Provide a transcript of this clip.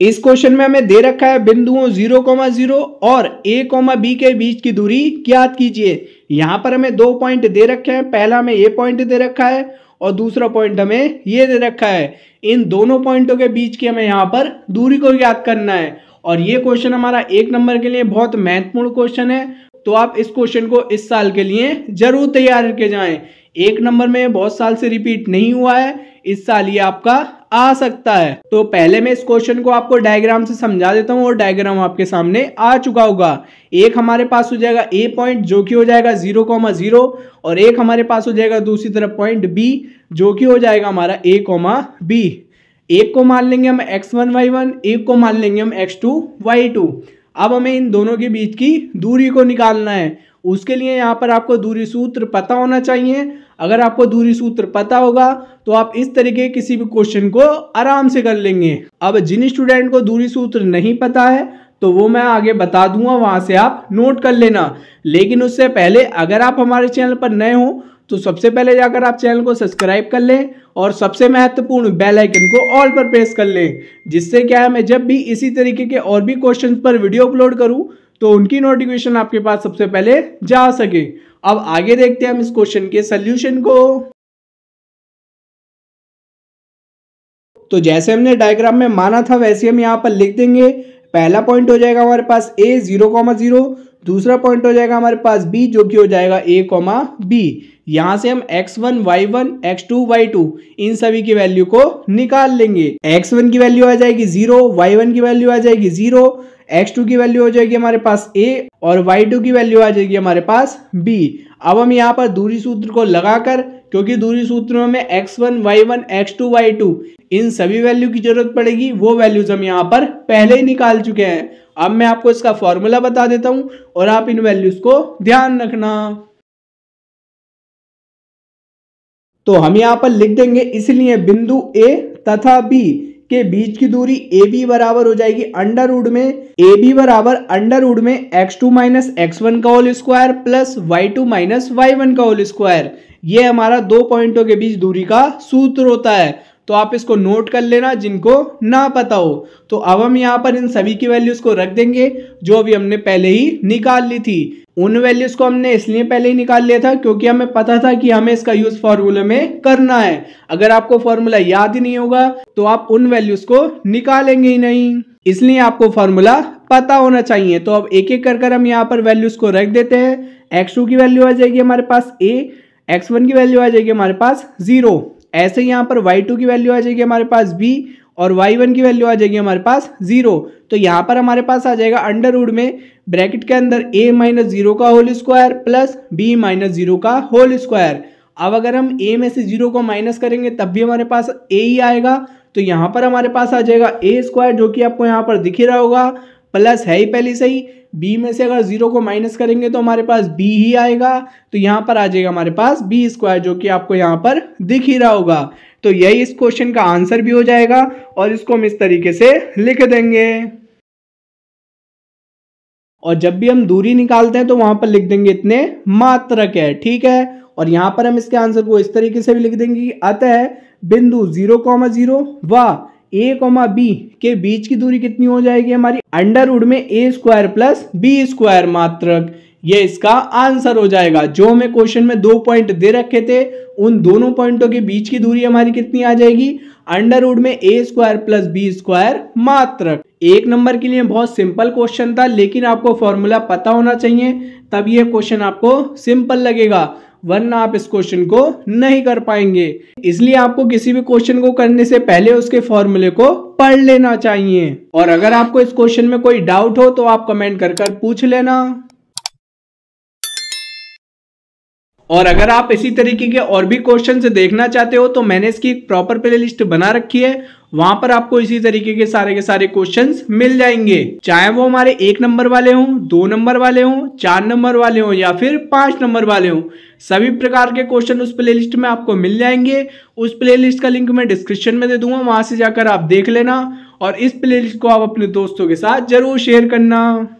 इस क्वेश्चन में हमें दे रखा है बिंदुओं जीरो और ए कॉमा बी के बीच की दूरी ज्ञात कीजिए यहां पर हमें दो पॉइंट दे रखे हैं पहला हमें ए पॉइंट दे रखा है और दूसरा पॉइंट हमें ये दे रखा है इन दोनों पॉइंटों के बीच की हमें यहाँ पर दूरी को ज्ञात करना है और ये क्वेश्चन हमारा एक नंबर के लिए बहुत महत्वपूर्ण क्वेश्चन है तो आप इस क्वेश्चन को इस साल के लिए जरूर तैयार करके जाएं एक नंबर में बहुत साल से रिपीट नहीं हुआ है इस साल ये आपका आ सकता है तो पहले मैं इस क्वेश्चन को आपको डायग्राम से समझा देता हूँ और डायग्राम आपके सामने आ चुका होगा एक हमारे पास हो जाएगा ए पॉइंट जो कि हो जाएगा जीरो कॉमा जीरो और एक हमारे पास हो जाएगा दूसरी तरफ पॉइंट बी जो कि हो जाएगा हमारा ए कॉमा बी एक को मान लेंगे हम एक्स वन वाई वन एक को मान लेंगे हम एक्स टू वाई टू अब हमें इन दोनों के बीच की दूरी को निकालना है उसके लिए यहाँ पर आपको दूरी सूत्र पता होना चाहिए अगर आपको दूरी सूत्र पता होगा तो आप इस तरीके किसी भी क्वेश्चन को आराम से कर लेंगे अब जिन स्टूडेंट को दूरी सूत्र नहीं पता है तो वो मैं आगे बता दूंगा वहाँ से आप नोट कर लेना लेकिन उससे पहले अगर आप हमारे चैनल पर नए हो तो सबसे पहले जाकर आप चैनल को सब्सक्राइब कर लें और सबसे महत्वपूर्ण बेल आइकन को ऑल पर प्रेस कर लें जिससे क्या है मैं जब भी इसी तरीके के और भी क्वेश्चन पर वीडियो अपलोड करूँ तो उनकी नोटिफिकेशन आपके पास सबसे पहले जा सके अब आगे देखते हैं हम इस क्वेश्चन के सल्यूशन को तो जैसे हमने डायग्राम में माना था वैसे हम यहां पर लिख देंगे पहला पॉइंट हो जाएगा हमारे पास ए जीरो कॉमा जीरो दूसरा पॉइंट हो जाएगा हमारे पास बी जो कि हो जाएगा ए कॉमा बी यहां से हम x one y one x two y two इन सभी की वैल्यू को निकाल लेंगे एक्स वन की वैल्यू आ जाएगी जीरो वाई वन की वैल्यू आ जाएगी जीरो एक्स टू की वैल्यू हो जाएगी हमारे पास ए और वाई टू की वैल्यू आ जाएगी हमारे पास बी अब हम यहाँ पर दूरी सूत्र को लगाकर क्योंकि दूरी सूत्र में हमें x one y one x two y two इन सभी वैल्यू की जरूरत पड़ेगी वो वैल्यूज हम यहाँ पर पहले ही निकाल चुके हैं अब मैं आपको इसका फॉर्मूला बता देता हूँ और आप इन वैल्यूज को ध्यान रखना तो हम यहाँ पर लिख देंगे इसलिए बिंदु ए तथा बी के बीच की दूरी ए बी बराबर हो जाएगी अंडर उड में ए बी बराबर अंडर उड में x two minus x one का whole square plus y two minus y one का होल स्क्वायर ये हमारा दो पॉइंटों के बीच दूरी का सूत्र होता है तो आप इसको नोट कर लेना जिनको ना पता हो तो अब हम यहाँ पर इन सभी की वैल्यूज़ को रख देंगे जो अभी हमने पहले ही निकाल ली थी उन वैल्यूज को हमने इसलिए पहले ही निकाल लिया था क्योंकि हमें पता था कि हमें इसका यूज फॉर्मूले में करना है अगर आपको फॉर्मूला याद ही नहीं होगा तो आप उन वैल्यूज को निकालेंगे ही नहीं इसलिए आपको फॉर्मूला पता होना चाहिए तो अब एक एक कर कर हम यहाँ पर वैल्यूज को रख देते हैं एक्स टू की वैल्यू आ जाएगी हमारे पास ए एक्स वन की वैल्यू आ जाएगी हमारे पास जीरो ऐसे यहाँ पर वाई टू की वैल्यू आ जाएगी हमारे पास बी और वाई वन की वैल्यू आ जाएगी हमारे पास जीरो तो यहाँ पर हमारे पास आ जाएगा अंडर उड में ब्रैकेट के अंदर ए माइनस जीरो का whole square plus B minus zero का होल स्क्वायर अब अगर हम ए में से जीरो को माइनस करेंगे तब भी हमारे पास ए ही आएगा तो यहाँ पर हमारे पास आ जाएगा ए स्क्वायर जो कि आपको यहाँ पर दिख ही रहा होगा प्लस है ही पहले से ही बी में से अगर जीरो को माइनस करेंगे तो हमारे पास बी ही आएगा तो यहाँ पर आ जाएगा हमारे पास बी स्क्वायर जो कि आपको यहाँ पर दिख ही रहा होगा तो यही इस क्वेश्चन का आंसर भी हो जाएगा और इसको हम इस तरीके से लिख देंगे और जब भी हम दूरी निकालते हैं तो वहां पर लिख देंगे इतने मात्रक है ठीक है और यहां पर हम इसके आंसर को इस तरीके से भी लिख देंगे अतः बिंदु जीरो कॉमा जीरो व ए कोमा बी के बीच की दूरी कितनी हो जाएगी हमारी अंडर उड में A square plus B square मात्रक ये इसका आंसर हो जाएगा जो हमें क्वेश्चन में दो पॉइंट दे रखे थे उन दोनों पॉइंटों के बीच की दूरी हमारी कितनी आ जाएगी अंडर उड में A square plus B square मात्रक एक नंबर के लिए बहुत सिंपल क्वेश्चन था लेकिन आपको फॉर्मूला पता होना चाहिए तब यह क्वेश्चन आपको सिंपल लगेगा वरना आप इस क्वेश्चन को नहीं कर पाएंगे इसलिए आपको किसी भी क्वेश्चन को करने से पहले उसके फॉर्मूले को पढ़ लेना चाहिए और अगर आपको इस क्वेश्चन में कोई डाउट हो तो आप कमेंट कर कर पूछ लेना और अगर आप इसी तरीके के और भी क्वेश्चन देखना चाहते हो तो मैंने इसकी प्रॉपर प्ले लिस्ट बना रखी है वहां पर आपको इसी तरीके के सारे के सारे क्वेश्चन मिल जाएंगे चाहे वो हमारे एक नंबर वाले हों दो नंबर वाले हों चार नंबर वाले हों या फिर पांच नंबर वाले हों सभी प्रकार के क्वेश्चन उस प्लेलिस्ट में आपको मिल जाएंगे उस प्लेलिस्ट का लिंक मैं डिस्क्रिप्शन में दे दूंगा वहां से जाकर आप देख लेना और इस प्लेलिस्ट को आप अपने दोस्तों के साथ जरूर शेयर करना